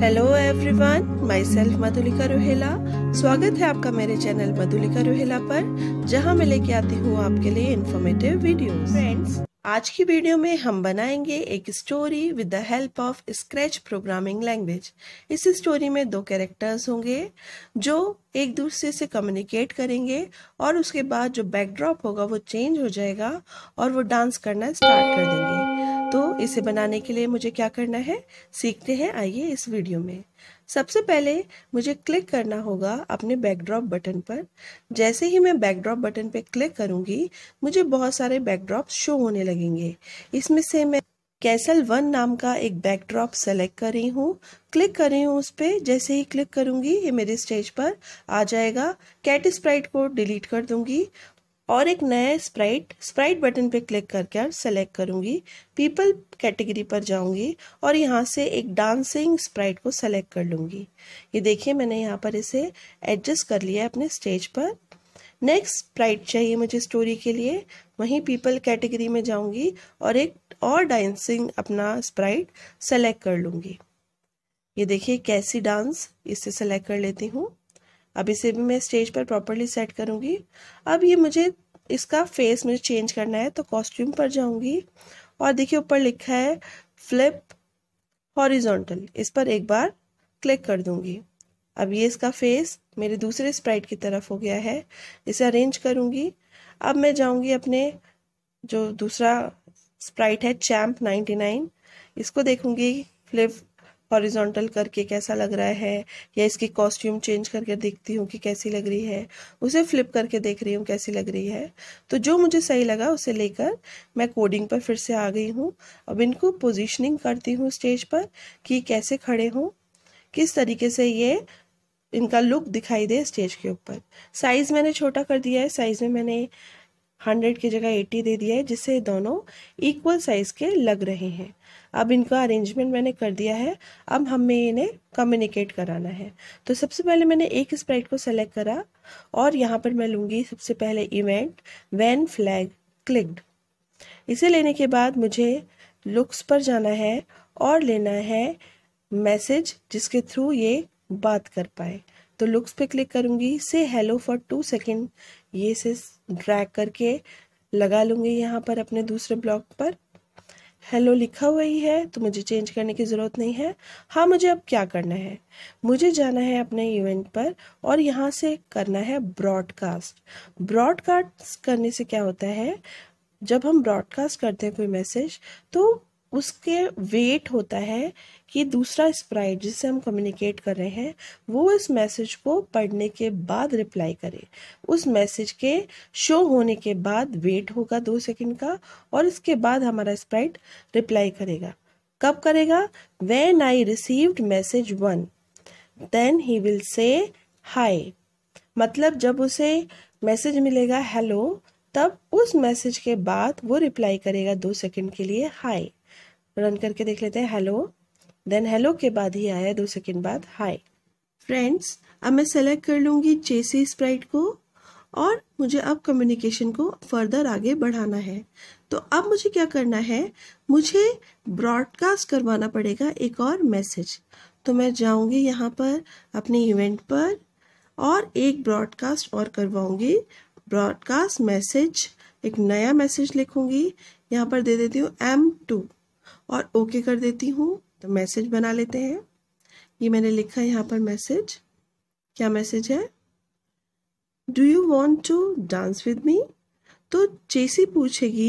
hello everyone my self Madhulika Rohela स्वागत है आपका मेरे चैनल मधुलिका रोहेला पर जहां मैं लेके आती हूँ आपके लिए इन्फॉर्मेटिव वीडियोस फ्रेंड्स आज की वीडियो में हम बनाएंगे एक story with the help of scratch programming language इस स्टोरी में दो कैरेक्टर्स होंगे जो एक दूसरे से कम्युनिकेट करेंगे और उसके बाद जो बैकड्रॉप होगा वो चेंज हो जाएगा और वो डांस करना स्टार्ट कर देंगे तो इसे बनाने के लिए मुझे क्या करना है सीखते हैं आइए इस वीडियो में सबसे पहले मुझे क्लिक करना होगा अपने बैकड्रॉप बटन पर जैसे ही मैं बैकड्रॉप बटन पर क्लिक करूंगी मुझे बहुत सारे बैकड्रॉप शो होने लगेंगे इसमें से मैं कैसल वन नाम का एक बैकड्रॉप सेलेक्ट कर रही हूँ क्लिक कर रही हूँ उस पर जैसे ही क्लिक करूंगी ये मेरे स्टेज पर आ जाएगा कैट स्प्राइट को डिलीट कर दूंगी और एक नया स्प्राइट स्प्राइट बटन पे क्लिक करके आप सेलेक्ट करूँगी पीपल कैटेगरी पर जाऊँगी और यहाँ से एक डांसिंग स्प्राइट को सेलेक्ट कर लूँगी ये देखिए मैंने यहाँ पर इसे एडजस्ट कर लिया है अपने स्टेज पर नेक्स्ट स्प्राइट चाहिए मुझे स्टोरी के लिए वहीं पीपल कैटेगरी में जाऊँगी और एक और डांसिंग अपना स्प्राइट सेलेक्ट कर लूँगी ये देखिए कैसी डांस इसे सेलेक्ट कर लेती हूँ अब इसे भी मैं स्टेज पर प्रॉपरली सेट करूँगी अब ये मुझे इसका फेस मुझे चेंज करना है तो कॉस्ट्यूम पर जाऊँगी और देखिए ऊपर लिखा है फ्लिप हॉरिजोंटल इस पर एक बार क्लिक कर दूँगी अब ये इसका फेस मेरे दूसरे स्प्राइट की तरफ हो गया है इसे अरेंज करूँगी अब मैं जाऊँगी अपने जो दूसरा स्प्राइट है चैम्प नाइन इसको देखूँगी फ्लिप हॉरिजॉन्टल करके कैसा लग रहा है या इसकी कॉस्ट्यूम चेंज करके देखती हूँ कि कैसी लग रही है उसे फ्लिप करके देख रही हूँ कैसी लग रही है तो जो मुझे सही लगा उसे लेकर मैं कोडिंग पर फिर से आ गई हूँ अब इनको पोजिशनिंग करती हूँ स्टेज पर कि कैसे खड़े हों किस तरीके से ये इनका लुक दिखाई दे स्टेज के ऊपर साइज़ मैंने छोटा कर दिया है साइज़ में मैंने हंड्रेड की जगह एट्टी दे दिया है जिससे दोनों इक्वल साइज़ के लग रहे हैं अब इनका अरेंजमेंट मैंने कर दिया है अब हमें इन्हें कम्युनिकेट कराना है तो सबसे पहले मैंने एक स्प्राइट को सेलेक्ट करा और यहाँ पर मैं लूँगी सबसे पहले इवेंट वैन फ्लैग क्लिक्ड इसे लेने के बाद मुझे लुक्स पर जाना है और लेना है मैसेज जिसके थ्रू ये बात कर पाए तो लुक्स पे क्लिक करूँगी से हेलो फॉर टू सेकेंड ये से ड्रैग करके लगा लूँगी यहाँ पर अपने दूसरे ब्लॉक पर हेलो लिखा हुआ ही है तो मुझे चेंज करने की ज़रूरत नहीं है हाँ मुझे अब क्या करना है मुझे जाना है अपने इवेंट पर और यहाँ से करना है ब्रॉडकास्ट ब्रॉडकास्ट करने से क्या होता है जब हम ब्रॉडकास्ट करते हैं कोई मैसेज तो उसके वेट होता है कि दूसरा स्प्राइट जिससे हम कम्युनिकेट कर रहे हैं वो इस मैसेज को पढ़ने के बाद रिप्लाई करे उस मैसेज के शो होने के बाद वेट होगा दो सेकंड का और इसके बाद हमारा स्प्राइट रिप्लाई करेगा कब करेगा when I received message one then he will say hi मतलब जब उसे मैसेज मिलेगा हेलो तब उस मैसेज के बाद वो रिप्लाई करेगा दो सेकंड के लिए हाई रन करके देख लेते हैं हेलो देन हेलो के बाद ही आया दो सेकेंड बाद हाय फ्रेंड्स अब मैं सेलेक्ट कर लूँगी जेसी स्प्राइट को और मुझे अब कम्युनिकेशन को फर्दर आगे बढ़ाना है तो अब मुझे क्या करना है मुझे ब्रॉडकास्ट करवाना पड़ेगा एक और मैसेज तो मैं जाऊंगी यहाँ पर अपने इवेंट पर और एक ब्रॉडकास्ट और करवाऊंगी ब्रॉडकास्ट मैसेज एक नया मैसेज लिखूंगी यहाँ पर दे देती हूँ एम टू और ओके कर देती हूँ तो मैसेज बना लेते हैं ये मैंने लिखा है यहाँ पर मैसेज क्या मैसेज है do you want to dance with me तो चेसी पूछेगी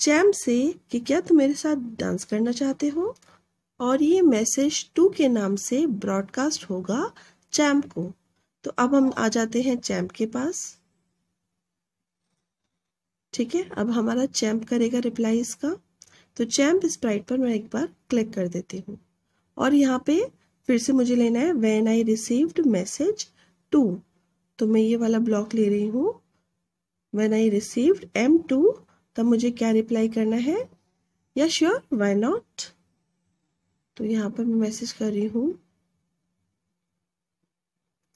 चैम से कि क्या तुम मेरे साथ डांस करना चाहते हो और ये मैसेज टू के नाम से ब्रॉडकास्ट होगा चैम को तो अब हम आ जाते हैं चैम्प के पास ठीक है अब हमारा चैम्प करेगा रिप्लाई इसका तो चैम्प स्प्राइट पर मैं एक बार क्लिक कर देती हूँ और यहाँ पे फिर से मुझे लेना है when I received message two तो मैं ये वाला ब्लॉक ले रही हूँ when I received M two तब मुझे क्या रिप्लाई करना है या श्योर वाई नॉट तो यहाँ पर मैं मैसेज कर रही हूँ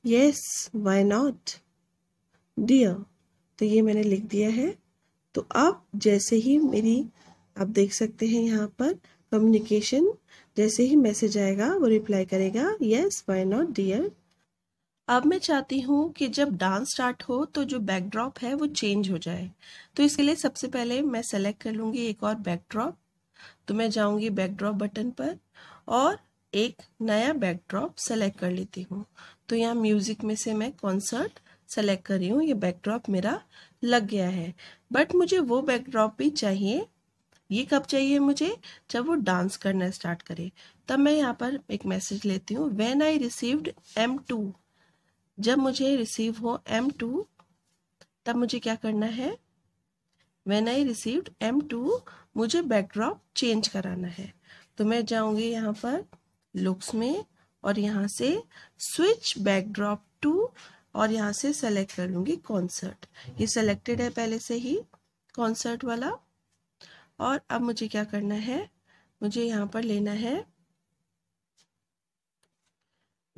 यस वाई नॉट डियर तो ये मैंने लिख दिया है तो अब जैसे ही मेरी आप देख सकते हैं यहाँ पर कम्युनिकेशन जैसे ही मैसेज आएगा वो रिप्लाई करेगा यस वाई नॉट डियर अब मैं चाहती हूँ कि जब डांस स्टार्ट हो तो जो बैकड्रॉप है वो चेंज हो जाए तो इसके लिए सबसे पहले मैं सेलेक्ट कर लूँगी एक और बैकड्रॉप तो मैं जाऊँगी बैकड्रॉप बटन पर और एक नया बैकड्रॉप सेलेक्ट कर लेती हूँ तो यहाँ म्यूज़िक में से मैं कॉन्सर्ट सेलेक्ट कर रही हूँ ये बैकड्रॉप मेरा लग गया है बट मुझे वो बैकड्रॉप भी चाहिए ये कब चाहिए मुझे जब वो डांस करना स्टार्ट करे तब मैं यहाँ पर एक मैसेज लेती हूँ when I received M two जब मुझे रिसीव हो एम टू तब मुझे क्या करना है when I received M two मुझे बैकड्रॉप चेंज कराना है तो मैं जाऊँगी यहाँ पर लुक्स में और यहाँ से स्विच बैकड्रॉप टू और यहाँ से सेलेक्ट कर लूँगी कॉन्सर्ट ये सेलेक्टेड है पहले से ही कॉन्सर्ट वाला और अब मुझे क्या करना है मुझे यहाँ पर लेना है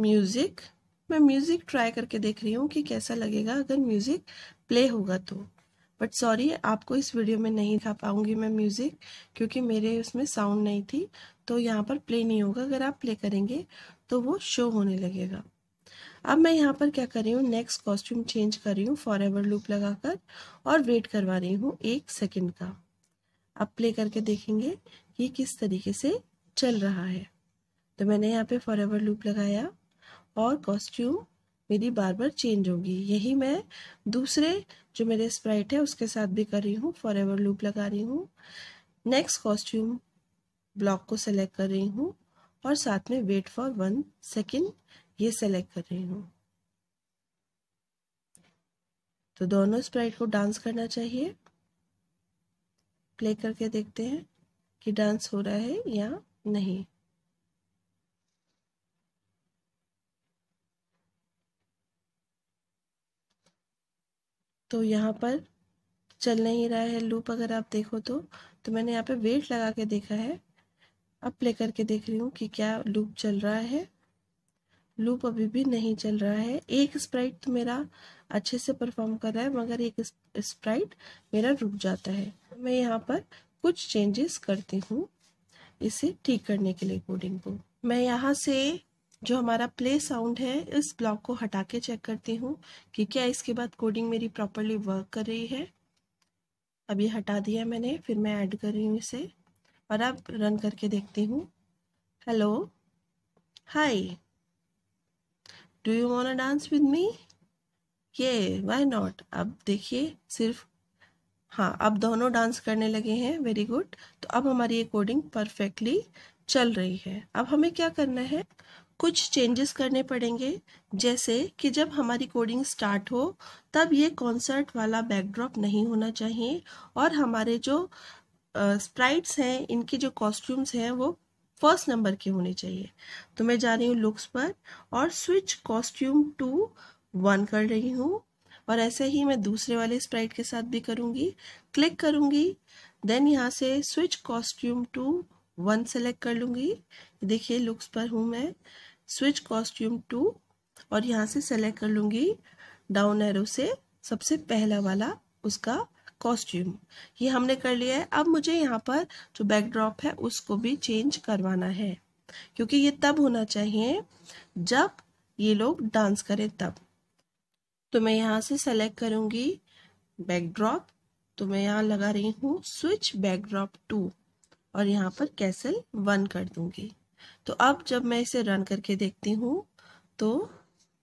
म्यूज़िक मैं म्यूज़िक ट्राई करके देख रही हूँ कि कैसा लगेगा अगर म्यूज़िक प्ले होगा तो बट सॉरी आपको इस वीडियो में नहीं दिखा पाऊंगी मैं म्यूज़िक क्योंकि मेरे उसमें साउंड नहीं थी तो यहाँ पर प्ले नहीं होगा अगर आप प्ले करेंगे तो वो शो होने लगेगा अब मैं यहाँ पर क्या कर रही हूँ नेक्स्ट कॉस्ट्यूम चेंज कर रही हूँ फॉर एवर लूप लगाकर और वेट करवा रही हूँ एक सेकेंड का अब प्ले करके देखेंगे कि किस तरीके से चल रहा है तो मैंने यहाँ पे फॉर एवर लूप लगाया और कॉस्ट्यूम मेरी बार बार चेंज होगी यही मैं दूसरे जो मेरे स्प्राइट है उसके साथ भी कर रही हूँ फॉर एवर लूप लगा रही हूँ नेक्स्ट कॉस्ट्यूम ब्लॉक को सेलेक्ट कर रही हूँ और साथ में वेट फॉर वन सेकेंड ये सेलेक्ट कर रही हूँ तो दोनों स्प्राइट को डांस करना चाहिए प्ले करके देखते हैं कि डांस हो रहा है या नहीं तो यहाँ पर चल नहीं रहा है लूप अगर आप देखो तो तो मैंने यहाँ पे वेट लगा के देखा है अब प्ले करके देख रही हूँ कि क्या लूप चल रहा है लूप अभी भी नहीं चल रहा है एक स्प्राइट तो मेरा अच्छे से परफॉर्म कर रहा है मगर एक स्प्राइट मेरा रुक जाता है मैं यहाँ पर कुछ चेंजेस करती हूँ इसे ठीक करने के लिए कोडिंग को मैं यहाँ से जो हमारा प्ले साउंड है इस ब्लॉक को हटा के चेक करती हूँ कि क्या इसके बाद कोडिंग मेरी प्रॉपरली वर्क कर रही है अब ये हटा दिया मैंने फिर मैं ऐड कर रही हूँ इसे और अब रन करके देखती हूँ hello hi do you want dance with me ये वाई नॉट अब देखिए सिर्फ हाँ अब दोनों डांस करने लगे हैं वेरी गुड तो अब हमारी ये कोडिंग परफेक्टली चल रही है अब हमें क्या करना है कुछ चेंजेस करने पड़ेंगे जैसे कि जब हमारी कोडिंग स्टार्ट हो तब ये कॉन्सर्ट वाला बैकड्रॉप नहीं होना चाहिए और हमारे जो स्प्राइट्स हैं इनके जो कॉस्ट्यूम्स हैं वो फर्स्ट नंबर के होने चाहिए तो मैं जा रही हूँ लुक्स पर और स्विच कॉस्ट्यूम टू वन कर रही हूँ और ऐसे ही मैं दूसरे वाले स्प्राइट के साथ भी करूँगी क्लिक करूँगी देन यहाँ से switch costume to one select कर लूँगी देखिए लुक्स पर हूँ मैं स्विच कॉस्ट्यूम टू और यहाँ से सेलेक्ट कर लूँगी डाउन एरो से सबसे पहला वाला उसका कॉस्ट्यूम ये हमने कर लिया है अब मुझे यहाँ पर जो बैकड्रॉप है उसको भी चेंज करवाना है क्योंकि ये तब होना चाहिए जब ये लोग डांस करें तब तो मैं यहाँ से सेलेक्ट करूँगी बैकड्रॉप तो मैं यहाँ लगा रही हूँ स्विच बैकड्रॉप टू और यहाँ पर कैसल वन कर दूँगी तो अब जब मैं इसे रन करके देखती हूँ तो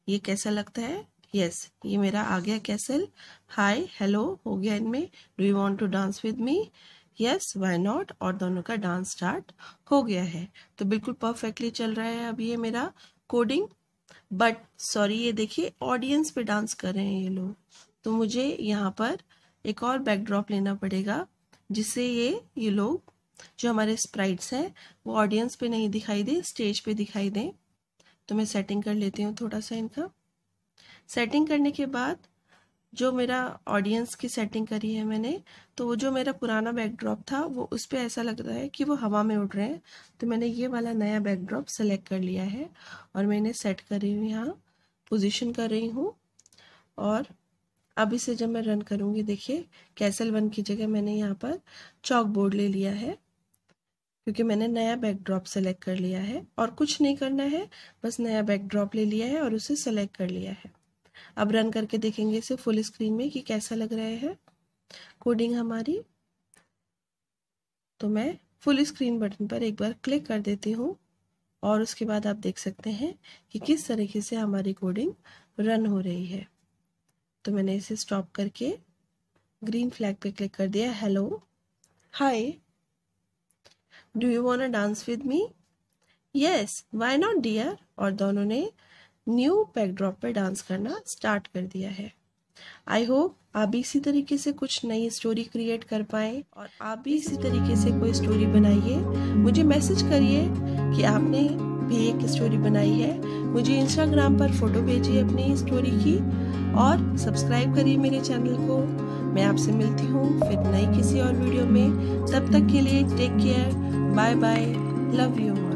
ये कैसा लगता है यस yes, ये मेरा आ गया कैसल हाय हेलो हो गया इनमें do you want to dance with me yes why not और दोनों का डांस स्टार्ट हो गया है तो बिल्कुल परफेक्टली चल रहा है अब ये मेरा कोडिंग बट सॉरी ये देखिए ऑडियंस पे डांस कर रहे हैं ये लोग तो मुझे यहाँ पर एक और बैकड्रॉप लेना पड़ेगा जिससे ये ये लोग जो हमारे स्प्राइट्स हैं वो ऑडियंस पे नहीं दिखाई दे स्टेज पे दिखाई दें तो मैं सेटिंग कर लेती हूँ थोड़ा सा इनका सेटिंग करने के बाद जो मेरा ऑडियंस की सेटिंग करी है मैंने तो वो जो मेरा पुराना बैकड्रॉप था वो उस पर ऐसा लग रहा है कि वो हवा में उड़ रहे हैं तो मैंने ये वाला नया बैकड्रॉप सेलेक्ट कर लिया है और मैंने सेट करी हुई यहाँ पोजिशन कर रही हूँ और अब इसे जब मैं रन करूँगी देखिए कैसल वन की जगह मैंने यहाँ पर चौक बोर्ड ले लिया है क्योंकि मैंने नया बैकड्रॉप सेलेक्ट कर लिया है और कुछ नहीं करना है बस नया बैकड्रॉप ले लिया है और उसे सेलेक्ट कर लिया है अब रन करके देखेंगे इसे फुल स्क्रीन में कि कैसा लग रहा है कोडिंग हमारी तो मैं फुल स्क्रीन बटन पर एक बार क्लिक कर देती हूँ और उसके बाद आप देख सकते हैं कि किस तरीके से हमारी कोडिंग रन हो रही है तो मैंने इसे स्टॉप करके ग्रीन फ्लैग पे क्लिक कर दिया hello hi do you want dance with me yes why not dear और दोनों ने न्यू बैकड्रॉप पर डांस करना स्टार्ट कर दिया है आई होप आप भी इसी तरीके से कुछ नई स्टोरी क्रिएट कर पाए और आप भी इसी तरीके से कोई स्टोरी बनाइए मुझे मैसेज करिए कि आपने भी एक स्टोरी बनाई है मुझे इंस्टाग्राम पर फोटो भेजिए अपनी स्टोरी की और सब्सक्राइब करिए मेरे चैनल को मैं आपसे मिलती हूँ फिर नई किसी और वीडियो में तब तक के लिए take care bye bye love you